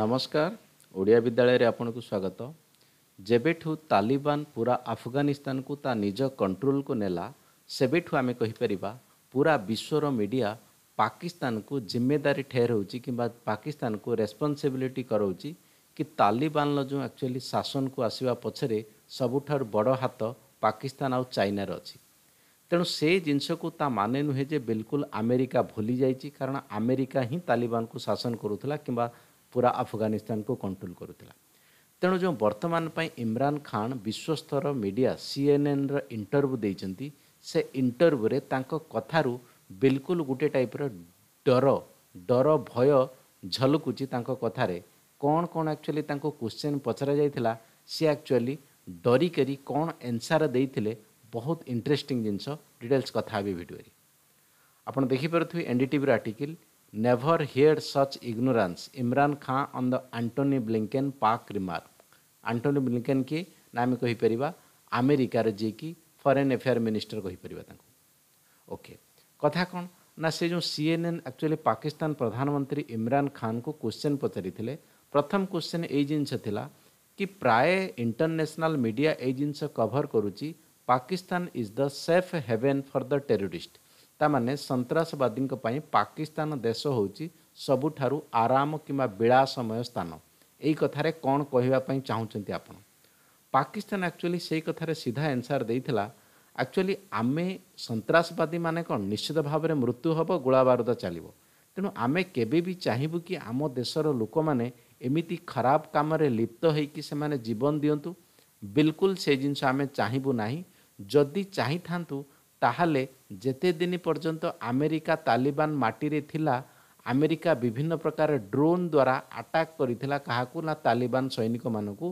ନମସ୍କାର ଓଡ଼ିଆ ବିଦ୍ୟାଳୟରେ ଆପଣଙ୍କୁ ସ୍ୱାଗତ ଯେବେଠୁ ତାଲିବାନ ପୁରା ଆଫଗାନିସ୍ତାନକୁ ତା ନିଜ କଣ୍ଟ୍ରୋଲକୁ ନେଲା ସେବେଠୁ ଆମେ କହିପାରିବା ପୁରା ବିଶ୍ୱର ମିଡ଼ିଆ ପାକିସ୍ତାନକୁ ଜିମ୍ମେଦାରୀ ଠେର ହେଉଛି କିମ୍ବା ପାକିସ୍ତାନକୁ ରେସ୍ପନ୍ସିବିଲିଟି କରାଉଛି କି ତାଲିବାନର ଯେଉଁ ଆକ୍ଚୁଆଲି ଶାସନକୁ ଆସିବା ପଛରେ ସବୁଠାରୁ ବଡ଼ ହାତ ପାକିସ୍ତାନ ଆଉ ଚାଇନାର ଅଛି ତେଣୁ ସେ ଜିନିଷକୁ ତା ମାନେ ନୁହେଁ ଯେ ବିଲକୁଲ ଆମେରିକା ଭୁଲି ଯାଇଛି କାରଣ ଆମେରିକା ହିଁ ତାଲିବାନକୁ ଶାସନ କରୁଥିଲା କିମ୍ବା ପୁରା ଆଫଗାନିସ୍ତାନକୁ କଣ୍ଟ୍ରୋଲ କରୁଥିଲା ତେଣୁ ଯେଉଁ ବର୍ତ୍ତମାନ ପାଇଁ ଇମ୍ରାନ୍ ଖାନ୍ ବିଶ୍ୱସ୍ତର ମିଡ଼ିଆ ସିଏନ୍ଏନ୍ର ଇଣ୍ଟରଭ୍ୟୁ ଦେଇଛନ୍ତି ସେ ଇଣ୍ଟରଭ୍ୟୁରେ ତାଙ୍କ କଥାରୁ ବିଲକୁଲ ଗୋଟିଏ ଟାଇପ୍ର ଡର ଡର ଭୟ ଝଲକୁଛି ତାଙ୍କ କଥାରେ କ'ଣ କ'ଣ ଆକ୍ଚୁଆଲି ତାଙ୍କୁ କୋଶ୍ଚିନ୍ ପଚରାଯାଇଥିଲା ସିଏ ଆକ୍ଚୁଆଲି ଡରିକରି କ'ଣ ଏନ୍ସାର ଦେଇଥିଲେ ବହୁତ ଇଣ୍ଟରେଷ୍ଟିଂ ଜିନିଷ ଡିଟେଲ୍ସ କଥା ହେବି ଭିଡ଼ିଓରେ ଆପଣ ଦେଖିପାରୁଥିବେ ଏନ୍ ଡି ଟିଭିର article never heard such ignorance. Imran Khan on the Antony Blinken Park remark. Antony Blinken ki na ame କହିପାରିବା ଆମେରିକାର ଯିଏକି ଫରେନ୍ ଆଫେୟାର୍ ମିନିଷ୍ଟର କହିପାରିବା ତାଙ୍କୁ ଓକେ କଥା କ'ଣ ନା ସେ ଯେଉଁ C N N actually Pakistan ପ୍ରଧାନମନ୍ତ୍ରୀ ଇମ୍ରାନ୍ ଖାନ୍ଙ୍କୁ କୋଶ୍ଚିନ୍ ପଚାରିଥିଲେ ପ୍ରଥମ କୋଶ୍ଚିନ୍ ଏଇ ଜିନିଷ ଥିଲା କି ପ୍ରାୟ ଇଣ୍ଟରନ୍ୟାସନାଲ୍ ମିଡ଼ିଆ ଏଇ ଜିନିଷ କଭର୍ କରୁଛି Pakistan is the safe haven for the terrorist ତାମାନେ ସନ୍ତାସବାଦୀଙ୍କ ପାଇଁ ପାକିସ୍ତାନ ଦେଶ ହେଉଛି ସବୁଠାରୁ ଆରାମ କିମ୍ବା ବିଳାସମୟ ସ୍ଥାନ ଏଇ କଥାରେ କ'ଣ କହିବା ପାଇଁ ଚାହୁଁଛନ୍ତି ଆପଣ ପାକିସ୍ତାନ ଆକ୍ଚୁଆଲି ସେଇ କଥାରେ ସିଧା ଆନ୍ସର୍ ଦେଇଥିଲା ଆକ୍ଚୁଆଲି ଆମେ ସନ୍ତାସବାଦୀମାନେ କ'ଣ ନିଶ୍ଚିତ ଭାବରେ ମୃତ୍ୟୁ ହେବ ଗୋଳାବାରୁଦ ଚାଲିବ ତେଣୁ ଆମେ କେବେ ବି ଚାହିଁବୁ କି ଆମ ଦେଶର ଲୋକମାନେ ଏମିତି ଖରାପ କାମରେ ଲିପ୍ତ ହୋଇକି ସେମାନେ ଜୀବନ ଦିଅନ୍ତୁ ବିଲକୁଲ ସେ ଜିନିଷ ଆମେ ଚାହିଁବୁ ନାହିଁ ଯଦି ଚାହିଁଥାନ୍ତୁ তাহলে ଯେତେ ଦିନ ପର୍ଯ୍ୟନ୍ତ ଆମେରିକା ତାଲିବାନ ମାଟିରେ ଥିଲା ଆମେରିକା ବିଭିନ୍ନ ପ୍ରକାର ଡ୍ରୋନ୍ ଦ୍ୱାରା ଆଟାକ୍ କରିଥିଲା କାହାକୁ ନା ତାଲିବାନ ସୈନିକମାନଙ୍କୁ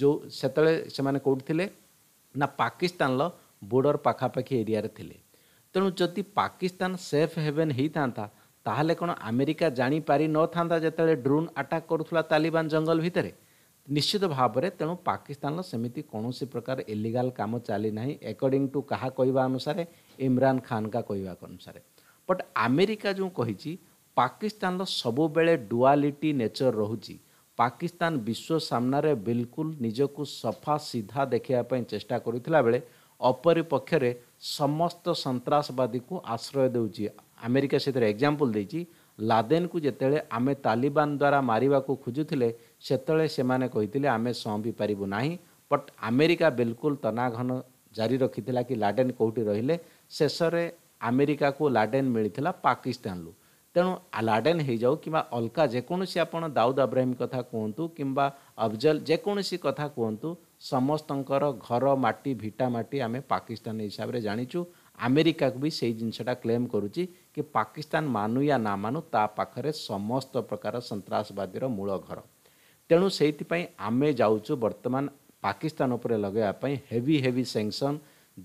ଯେଉଁ ସେତେବେଳେ ସେମାନେ କେଉଁଠି ଥିଲେ ନା ପାକିସ୍ତାନର ବୋର୍ଡ଼ର ପାଖାପାଖି ଏରିଆରେ ଥିଲେ ତେଣୁ ଯଦି ପାକିସ୍ତାନ ସେଫ୍ ହେଭେନ୍ ହେଇଥାନ୍ତା ତାହେଲେ କ'ଣ ଆମେରିକା ଜାଣିପାରି ନଥାନ୍ତା ଯେତେବେଳେ ଡ୍ରୋନ୍ ଆଟାକ୍ କରୁଥିଲା ତାଲିବାନ ଜଙ୍ଗଲ ଭିତରେ ନିଶ୍ଚିତ ଭାବରେ ତେଣୁ ପାକିସ୍ତାନର ସେମିତି କୌଣସି ପ୍ରକାର ଇଲିଗାଲ୍ କାମ ଚାଲି ନାହିଁ ଏକର୍ଡ଼ିଂ ଟୁ କାହା କହିବା ଅନୁସାରେ ଇମ୍ରାନ୍ ଖାନ୍କା କହିବା ଅନୁସାରେ ବଟ୍ ଆମେରିକା ଯେଉଁ କହିଛି ପାକିସ୍ତାନର ସବୁବେଳେ ଡୁଆଲିଟି ନେଚର୍ ରହୁଛି ପାକିସ୍ତାନ ବିଶ୍ୱ ସାମ୍ନାରେ ବିଲକୁଲ ନିଜକୁ ସଫା ସିଧା ଦେଖାଇବା ପାଇଁ ଚେଷ୍ଟା କରୁଥିଲା ବେଳେ ଅପରିପକ୍ଷରେ ସମସ୍ତ ସନ୍ତାସବାଦୀକୁ ଆଶ୍ରୟ ଦେଉଛି ଆମେରିକା ସେଥିରେ ଏକ୍ଜାମ୍ପଲ୍ ଦେଇଛି ଲାଦେନକୁ ଯେତେବେଳେ ଆମେ ତାଲିବାନ ଦ୍ୱାରା ମାରିବାକୁ ଖୋଜୁଥିଲେ ସେତେବେଳେ ସେମାନେ କହିଥିଲେ ଆମେ ସଁପି ପାରିବୁ ନାହିଁ ବଟ୍ ଆମେରିକା ବିଲକୁଲ ତନାଘନ ଜାରି ରଖିଥିଲା କି ଲାଡେନ କେଉଁଠି ରହିଲେ ଶେଷରେ ଆମେରିକାକୁ ଲାଡେନ ମିଳିଥିଲା ପାକିସ୍ତାନରୁ ତେଣୁ ଲାଡେନ୍ ହେଇଯାଉ କିମ୍ବା ଅଲଗା ଯେକୌଣସି ଆପଣ ଦାଉଦ ଆବ୍ରାହିମ୍ କଥା କୁହନ୍ତୁ କିମ୍ବା ଅଫଜଲ ଯେକୌଣସି କଥା କୁହନ୍ତୁ ସମସ୍ତଙ୍କର ଘର ମାଟି ଭିଟା ମାଟି ଆମେ ପାକିସ୍ତାନ ହିସାବରେ ଜାଣିଛୁ ଆମେରିକାକୁ ବି ସେଇ ଜିନିଷଟା କ୍ଲେମ୍ କରୁଛି କି ପାକିସ୍ତାନ ମାନୁ ୟା ନା ମାନୁ ତା ପାଖରେ ସମସ୍ତ ପ୍ରକାର ସନ୍ତାସବାଦୀର ମୂଳ ଘର ତେଣୁ ସେଇଥିପାଇଁ ଆମେ ଯାଉଛୁ ବର୍ତ୍ତମାନ ପାକିସ୍ତାନ ଉପରେ ଲଗାଇବା ପାଇଁ ହେଭି ହେଭି ସେଙ୍କସନ୍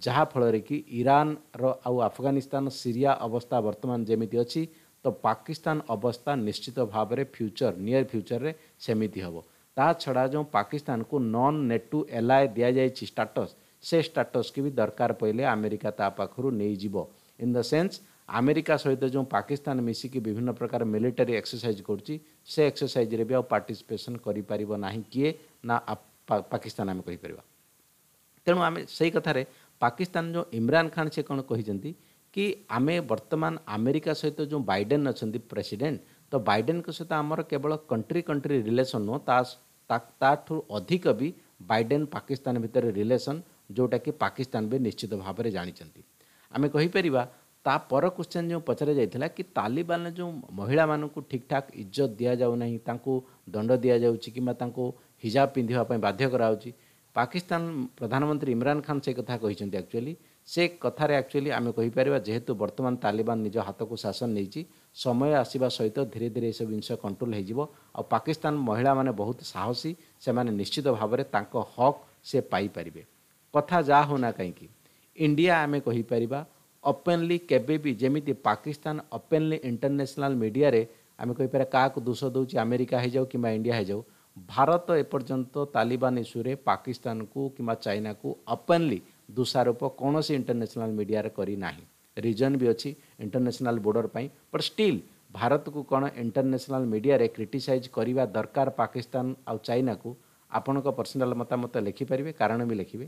ଯାହାଫଳରେ କି ଇରାନର ଆଉ ଆଫଗାନିସ୍ତାନ ସିରିଆ ଅବସ୍ଥା ବର୍ତ୍ତମାନ ଯେମିତି ଅଛି ତ ପାକିସ୍ତାନ ଅବସ୍ଥା ନିଶ୍ଚିତ ଭାବରେ ଫ୍ୟୁଚର୍ ନିୟର୍ ଫ୍ୟୁଚର୍ରେ ସେମିତି ହେବ ତା ଛଡ଼ା ଯେଉଁ ପାକିସ୍ତାନକୁ ନନ୍ ନେଟୁ ଏଲ୍ଆଇ ଦିଆଯାଇଛି ଷ୍ଟାଟସ୍ ସେ ଷ୍ଟାଟସ୍କୁ ବି ଦରକାର ପଡ଼ିଲେ ଆମେରିକା ତା ପାଖରୁ ନେଇଯିବ ଇନ୍ ଦ ସେନ୍ସ आमेरिका सहित जो पाकिस्तान मिसिकी विभिन्न प्रकार मिलिटरी एक्सरसाइज कर एक्सरसाइज रे भी पार्टिसिपेशन किए ना पाकिस्तान आम कहीपर तेणु आम से कथा पाकिस्तान जो इम्रान खान से कौन कही कि आम बर्तमान आमेरिका सहित जो बैडेन अच्छा प्रेसीडेट तो बैडेन सहित आम केवल कंट्री कंट्री रिलेसन नुह ता अधिक भी बैडेन पाकिस्तान भितर रिलेसन जोटा कि पाकिस्तान भी निश्चित भाव जानते आम कहीपर तापर क्वेश्चन जो पचर जाइला कि तालिबान जो महिला मानक ठीक ठाक इज्जत दि जाऊना दंड दि जाऊँ कि हिजाब पिंधापी बाध्य पाकिस्तान प्रधानमंत्री इमरान खान से कथा कही एक्चुअली से कथार एक्चुअली आम कहीपर जेहेतु बर्तमान तालिबान निज हाथ को शासन नहीं समय आसवा सहित धीरे धीरे यह सब जिन कंट्रोल हो पाकिस्तान महिला मैंने बहुत साहसी से मैंने निश्चित भाव हक से पाई कथा जा कहीं इंडिया आम कहीपरिया ଓପେନଲି କେବେ ବି ଯେମିତି ପାକିସ୍ତାନ ଓପେନଲି ଇଣ୍ଟରନ୍ୟାସନାଲ୍ ମିଡ଼ିଆରେ ଆମେ କହିପାରିବା କାହାକୁ ଦୋଷ ଦେଉଛି ଆମେରିକା ହେଇଯାଉ କିମ୍ବା ଇଣ୍ଡିଆ ହେଇଯାଉ ଭାରତ ଏପର୍ଯ୍ୟନ୍ତ ତାଲିବାନ ଇସ୍ୟୁରେ ପାକିସ୍ତାନକୁ କିମ୍ବା ଚାଇନାକୁ ଓପେନଲି ଦୋଷାରୋପ କୌଣସି ଇଣ୍ଟରନ୍ୟାସନାଲ୍ ମିଡ଼ିଆରେ କରିନାହିଁ ରିଜନ୍ ବି ଅଛି ଇଣ୍ଟରନ୍ୟାସନାଲ୍ ବୋର୍ଡ଼ର ପାଇଁ ବଟ୍ ଷ୍ଟିଲ୍ ଭାରତକୁ କ'ଣ ଇଣ୍ଟରନ୍ୟାସନାଲ୍ ମିଡ଼ିଆରେ କ୍ରିଟିସାଇଜ୍ କରିବା ଦରକାର ପାକିସ୍ତାନ ଆଉ ଚାଇନାକୁ ଆପଣଙ୍କ ପର୍ସନାଲ୍ ମତାମତ ଲେଖିପାରିବେ କାରଣ ବି ଲେଖିବେ